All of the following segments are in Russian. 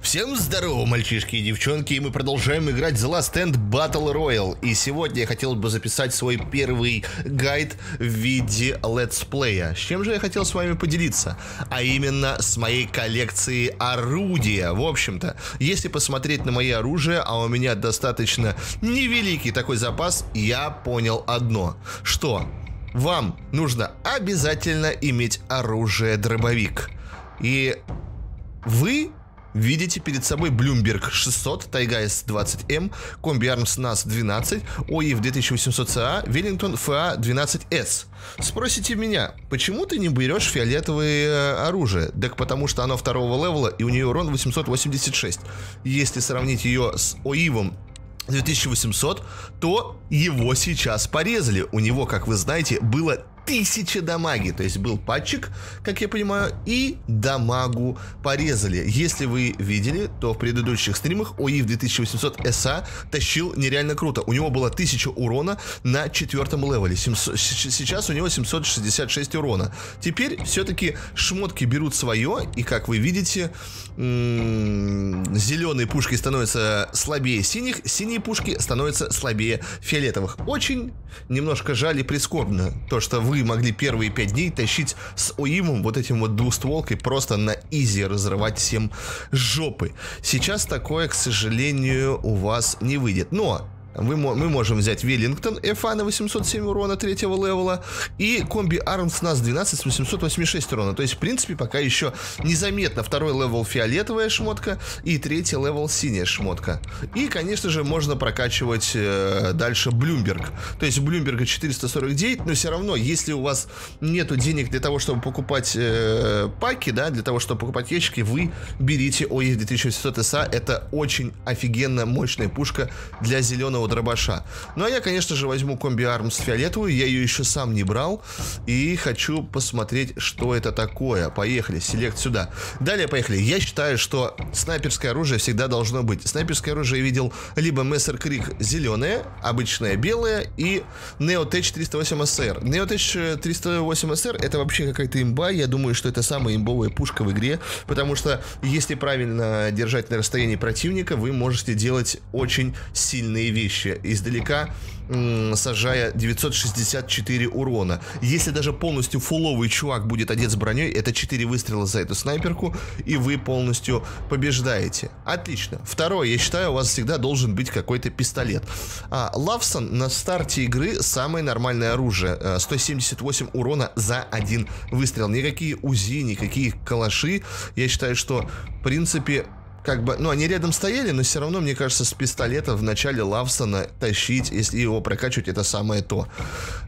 Всем здорово, мальчишки и девчонки, и мы продолжаем играть The Last End Battle Royale. И сегодня я хотел бы записать свой первый гайд в виде летсплея. А с чем же я хотел с вами поделиться? А именно с моей коллекции орудия. В общем-то, если посмотреть на мои оружия, а у меня достаточно невеликий такой запас, я понял одно. Что? Вам нужно обязательно иметь оружие дробовик. И вы Видите перед собой Bloomberg 600, Тайга S 20 m Комби Армс НАС 12, ОЕФ 2800 СА, Веллингтон ФА 12 s Спросите меня, почему ты не берешь фиолетовое э, оружие? Так потому что оно второго левела и у нее урон 886. Если сравнить ее с ОИВом 2800, то его сейчас порезали. У него, как вы знаете, было тысяча дамаги. То есть был патчик, как я понимаю, и дамагу порезали. Если вы видели, то в предыдущих стримах ОИ в 2800 СА тащил нереально круто. У него было 1000 урона на четвертом левеле. 700, сейчас у него 766 урона. Теперь все-таки шмотки берут свое, и как вы видите, зеленые пушки становятся слабее синих, синие пушки становятся слабее фиолетовых. Очень немножко жаль и прискорбно то, что вы вы могли первые пять дней тащить с ОИМом вот этим вот двустволкой просто на изи разрывать всем жопы. Сейчас такое, к сожалению, у вас не выйдет. Но мы, мы можем взять Веллингтон FA на 807 урона третьего левела и комби Армс нас 12 с 886 урона. То есть, в принципе, пока еще незаметно второй левел фиолетовая шмотка и третий левел синяя шмотка. И, конечно же, можно прокачивать э, дальше Блюмберг. То есть, Блюмберга 449, но все равно, если у вас нету денег для того, чтобы покупать э, паки, да, для того, чтобы покупать ящики, вы берите OE 2600 SA. Это очень офигенно мощная пушка для зеленого одного дробаша. Ну а я, конечно же, возьму комби Армс фиолетовую, я ее еще сам не брал. И хочу посмотреть, что это такое. Поехали, селект сюда. Далее поехали. Я считаю, что снайперское оружие всегда должно быть. Снайперское оружие я видел либо Мессер Крик зеленое, обычное белое и Neo T408 SR. Neo T408 SR э, это вообще какая-то имба. Я думаю, что это самая имбовая пушка в игре, потому что если правильно держать на расстоянии противника, вы можете делать очень сильные вещи вещи, издалека сажая 964 урона. Если даже полностью фуловый чувак будет одет с броней, это 4 выстрела за эту снайперку, и вы полностью побеждаете. Отлично. Второе, я считаю, у вас всегда должен быть какой-то пистолет. А, Лавсон на старте игры самое нормальное оружие. 178 э, урона за один выстрел. Никакие УЗИ, никакие калаши. Я считаю, что, в принципе, как бы, ну, они рядом стояли, но все равно, мне кажется, с пистолета в начале Лавсона тащить, если его прокачивать, это самое то.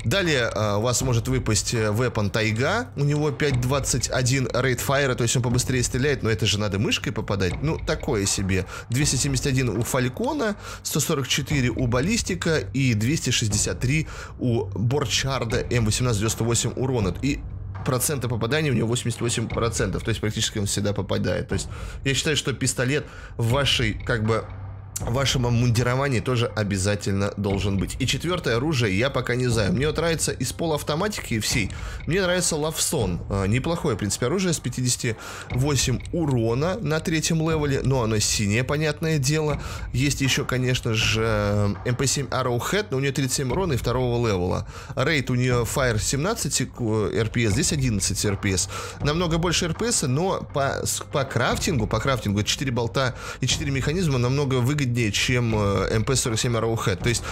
Далее э, у вас может выпасть вепан э, Тайга, у него 5.21 рейд Raidfire, то есть он побыстрее стреляет, но это же надо мышкой попадать, ну, такое себе. 271 у Фалькона, 144 у Баллистика и 263 у Борчарда М1898 эм урона. И процента попадания у него 88%. То есть практически он всегда попадает. То есть я считаю, что пистолет в вашей как бы в вашем обмундировании тоже обязательно должен быть. И четвертое оружие я пока не знаю. Мне вот нравится из полуавтоматики и всей. Мне нравится Лавсон. А, неплохое, в принципе, оружие с 58 урона на третьем левеле. Но оно синее, понятное дело. Есть еще, конечно же, MP7 эм, эм Arrowhead, но у нее 37 урона и второго левела. Рейд у нее Fire 17 RPS, э, здесь 11 RPS. Намного больше RPS, но по, по крафтингу, по крафтингу 4 болта и 4 механизма намного выгоднее выгоднее, чем mp э, 47 Arrowhead. То есть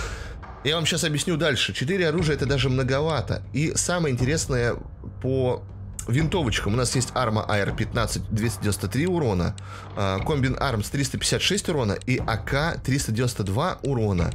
я вам сейчас объясню дальше. Четыре оружия это даже многовато. И самое интересное по винтовочкам. У нас есть Arma AR-15 а 293 урона, э, Комбин Arms 356 урона и АК 392 урона.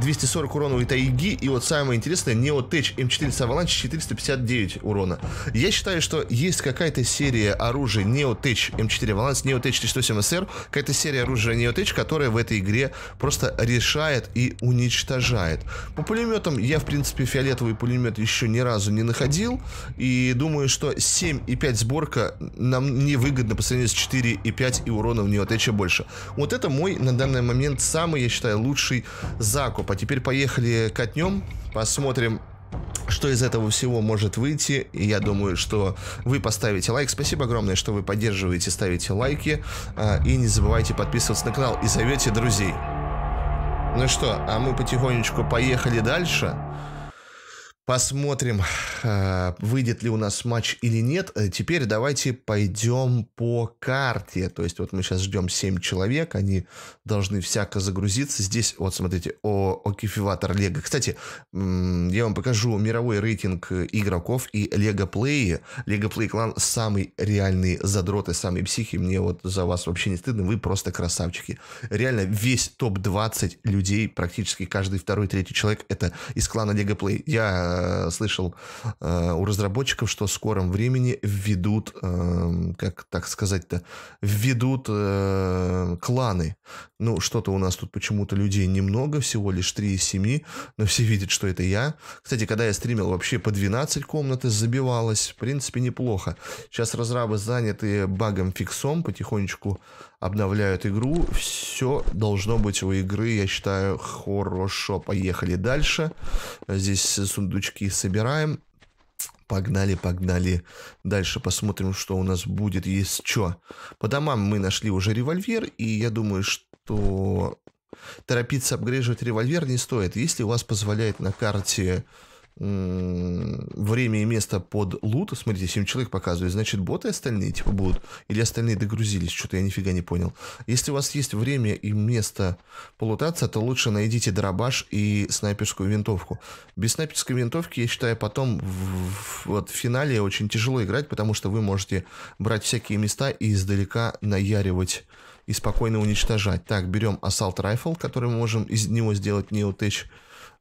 240 урона у Тайги и вот самое интересное, Neo Неотеч m 4 с Avalanche 459 урона. Я считаю, что есть какая-то серия оружия Neo Неотеч m 4 Avalanche, Неотеч 308 SR, какая-то серия оружия Neo Неотеч, которая в этой игре просто решает и уничтожает. По пулеметам я, в принципе, фиолетовый пулемет еще ни разу не находил, и думаю, что 7,5 сборка нам невыгодно по сравнению с 4,5 и урона у Neo Неотеча больше. Вот это мой на данный момент самый, я считаю, лучший закуп топ. А теперь поехали катнем, посмотрим, что из этого всего может выйти. И я думаю, что вы поставите лайк. Спасибо огромное, что вы поддерживаете, ставите лайки. А, и не забывайте подписываться на канал и зовете друзей. Ну что, а мы потихонечку поехали дальше. Посмотрим, э, выйдет ли у нас матч или нет. Э, теперь давайте пойдем по карте. То есть вот мы сейчас ждем 7 человек, они должны всяко загрузиться. Здесь вот смотрите, о о Окифиватор Лего. Кстати, я вам покажу мировой рейтинг э, игроков и Лего Плей. Лего Плей клан самый реальный задрот и самые психи. Мне вот за вас вообще не стыдно, вы просто красавчики. Реально весь топ-20 людей, практически каждый второй, третий человек это из клана Лего Плей. Я Э, слышал э, у разработчиков, что в скором времени введут, э, как так сказать-то, введут э, кланы. Ну, что-то у нас тут почему-то людей немного, всего лишь 3 из 7, но все видят, что это я. Кстати, когда я стримил, вообще по 12 комнат, забивалось, в принципе, неплохо. Сейчас разрабы заняты багом-фиксом, потихонечку обновляют игру. Все должно быть у игры, я считаю, хорошо. Поехали дальше. Здесь сундучки собираем. Погнали, погнали. Дальше посмотрим, что у нас будет. Есть что. По домам мы нашли уже револьвер, и я думаю, что торопиться апгрейживать револьвер не стоит. Если у вас позволяет на карте время и место под лут. Смотрите, 7 человек показывают. Значит, боты остальные типа будут? Или остальные догрузились? Что-то я нифига не понял. Если у вас есть время и место полутаться, то лучше найдите дробаш и снайперскую винтовку. Без снайперской винтовки, я считаю, потом в, вот, в финале очень тяжело играть, потому что вы можете брать всякие места и издалека наяривать и спокойно уничтожать. Так, берем Assault Rifle, который мы можем из него сделать Neo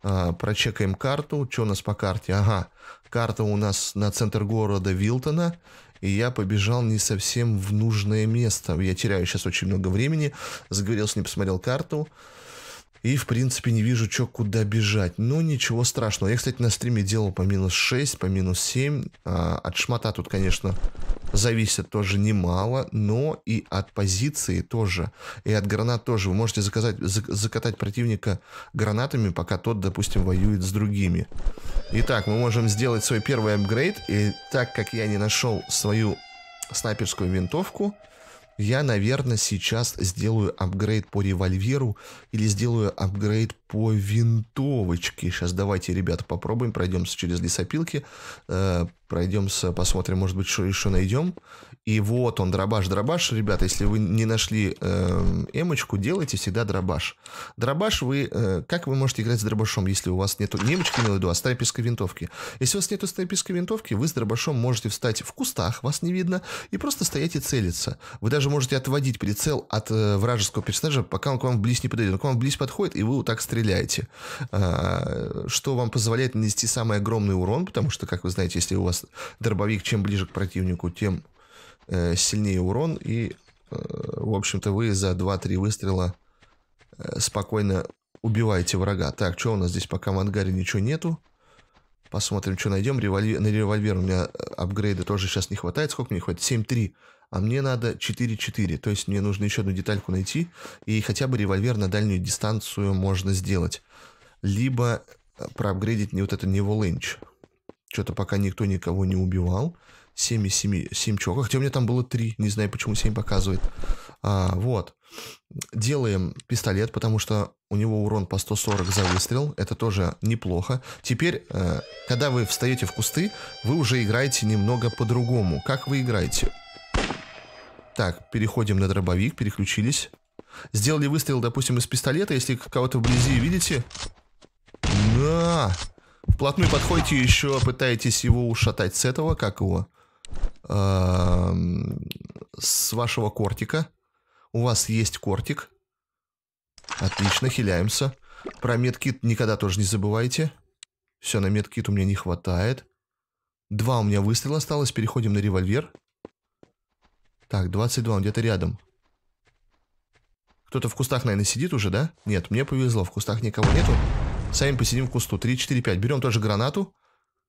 а, прочекаем карту, что у нас по карте. Ага, карта у нас на центр города Вилтона, и я побежал не совсем в нужное место. Я теряю сейчас очень много времени, заговорился, не посмотрел карту. И, в принципе, не вижу, что куда бежать. Но ну, ничего страшного. Я, кстати, на стриме делал по минус 6, по минус 7. А, от шмота тут, конечно, зависит тоже немало, но и от позиции тоже, и от гранат тоже. Вы можете заказать, закатать противника гранатами, пока тот, допустим, воюет с другими. Итак, мы можем сделать свой первый апгрейд, и так как я не нашел свою снайперскую винтовку, я, наверное, сейчас сделаю апгрейд по револьверу или сделаю апгрейд по винтовочке. Сейчас давайте, ребята, попробуем, пройдемся через лесопилки, э, пройдемся, посмотрим, может быть, что еще найдем. И вот он, дробаш, дробаш. Ребята, если вы не нашли э, эмочку, делайте всегда дробаш. Дробаш вы... Э, как вы можете играть с дробашом, если у вас нету... Не эмочки, имею в а снайперской винтовки. Если у вас нету снайперской винтовки, вы с дробашом можете встать в кустах, вас не видно, и просто стоять и целиться. Вы даже можете отводить прицел от э, вражеского персонажа, пока он к вам вблизь не подойдет. Он к вам вблизь подходит, и вы вот так стреляете. Э, что вам позволяет нанести самый огромный урон, потому что, как вы знаете, если у вас нас дробовик, чем ближе к противнику, тем э, сильнее урон. И, э, в общем-то, вы за 2-3 выстрела э, спокойно убиваете врага. Так, что у нас здесь пока в ангаре ничего нету. Посмотрим, что найдем. Револьвер, на револьвер у меня э, апгрейда тоже сейчас не хватает. Сколько мне хватит? 7-3. А мне надо 4-4. То есть мне нужно еще одну детальку найти. И хотя бы револьвер на дальнюю дистанцию можно сделать. Либо э, проапгрейдить не вот эту Неву Линч. Что-то пока никто никого не убивал. 7 из 7, 7 чуваков. Хотя у меня там было 3. Не знаю, почему 7 показывает. А, вот. Делаем пистолет, потому что у него урон по 140 за выстрел. Это тоже неплохо. Теперь, э, когда вы встаете в кусты, вы уже играете немного по-другому. Как вы играете? Так, переходим на дробовик, переключились. Сделали выстрел, допустим, из пистолета. Если кого-то вблизи видите... На! вплотную подходите еще пытаетесь его ушатать с этого, как его, эм, с вашего кортика. У вас есть кортик. Отлично, хиляемся. Про медкит никогда тоже не забывайте. Все, на медкит у меня не хватает. Два у меня выстрела осталось, переходим на револьвер. Так, 22, он где-то рядом. Кто-то в кустах, наверное, сидит уже, да? Нет, мне повезло, в кустах никого нету. Сами посидим в кусту. Три, четыре, пять. Берем тоже гранату.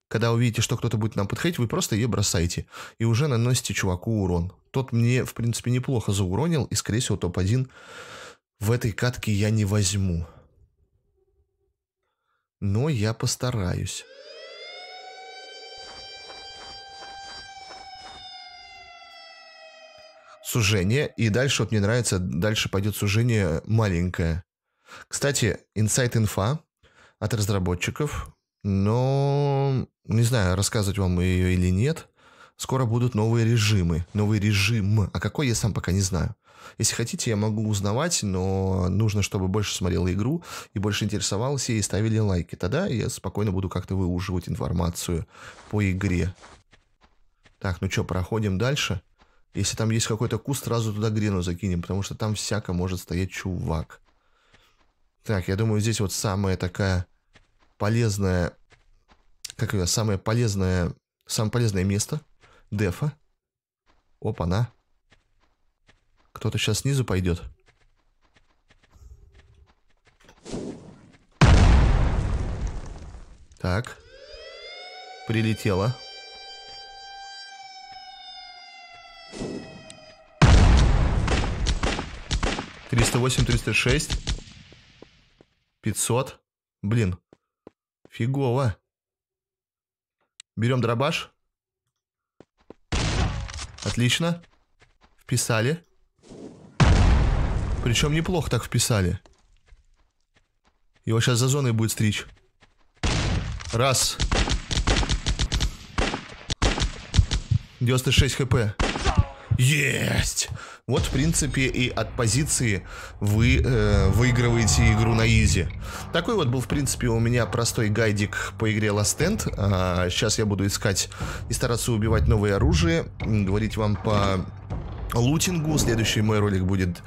Когда увидите, что кто-то будет нам подходить, вы просто ее бросаете. И уже наносите чуваку урон. Тот мне, в принципе, неплохо зауронил. И, скорее всего, топ-1 в этой катке я не возьму. Но я постараюсь. сужение, и дальше вот мне нравится, дальше пойдет сужение маленькое. Кстати, инсайт инфа от разработчиков, но не знаю, рассказывать вам ее или нет. Скоро будут новые режимы. Новый режим. А какой, я сам пока не знаю. Если хотите, я могу узнавать, но нужно, чтобы больше смотрел игру и больше интересовался и ставили лайки. Тогда я спокойно буду как-то выуживать информацию по игре. Так, ну что, проходим дальше. Если там есть какой-то куст, сразу туда грену закинем, потому что там всяко может стоять чувак. Так, я думаю, здесь вот самая такая полезная... Как ее? Самое полезное... Самое полезное место. Дефа. Опа-на. Кто-то сейчас снизу пойдет. Так. Прилетело. Триста восемь, триста шесть. 500. Блин, фигово. Берем дробаш. Отлично. Вписали. Причем неплохо так вписали. Его сейчас за зоной будет стричь. Раз. 96 хп. Есть! Вот, в принципе, и от позиции вы э, выигрываете игру на изи. Такой вот был, в принципе, у меня простой гайдик по игре Last End. А, сейчас я буду искать и стараться убивать новые оружия, говорить вам по лутингу. Следующий мой ролик будет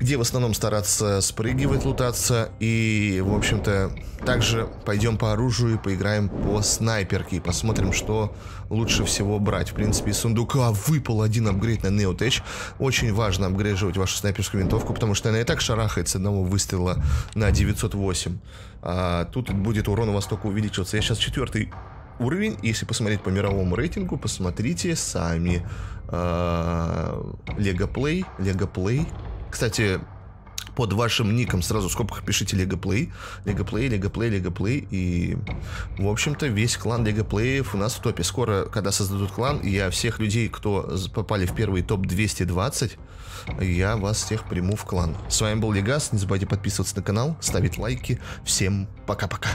где в основном стараться спрыгивать, лутаться. И, в общем-то, также пойдем по оружию и поиграем по снайперке. И посмотрим, что лучше всего брать. В принципе, из сундука выпал один апгрейд на Neotech. Очень важно апгрейживать вашу снайперскую винтовку, потому что она и так шарахает с одного выстрела на 908. А тут будет урон у вас только увеличиваться. Я сейчас четвертый уровень. Если посмотреть по мировому рейтингу, посмотрите сами. А, Лего Плей, Лего Плей, кстати, под вашим ником сразу в скобках пишите Лего Плей, Лего Плей, Лего Плей, Лего Плей. И, в общем-то, весь клан Лего Плеев у нас в топе. Скоро, когда создадут клан, я всех людей, кто попали в первый топ 220, я вас всех приму в клан. С вами был Легас. Не забывайте подписываться на канал, ставить лайки. Всем пока-пока.